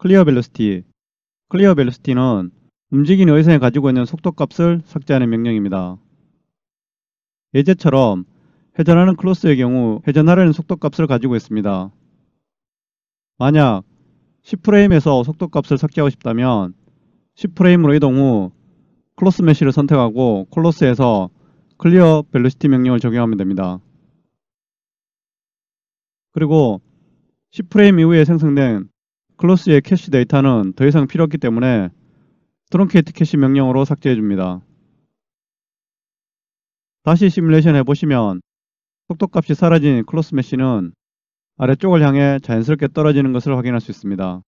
클리어 벨로시티 클리어 벨로시티는 움직이는 의선이 가지고 있는 속도값을 삭제하는 명령입니다. 예제처럼 회전하는 클로스의 경우 회전하려는 속도값을 가지고 있습니다. 만약 10프레임에서 속도값을 삭제하고 싶다면 10프레임으로 이동 후 클로스 메쉬를 선택하고 클로스에서 클리어 벨로시티 명령을 적용하면 됩니다. 그리고 10프레임 이후에 생성된 클로스의 캐시 데이터는 더 이상 필요 없기 때문에 트렁케이트 캐시 명령으로 삭제해 줍니다. 다시 시뮬레이션 해보시면 속도값이 사라진 클로스 메시는 아래쪽을 향해 자연스럽게 떨어지는 것을 확인할 수 있습니다.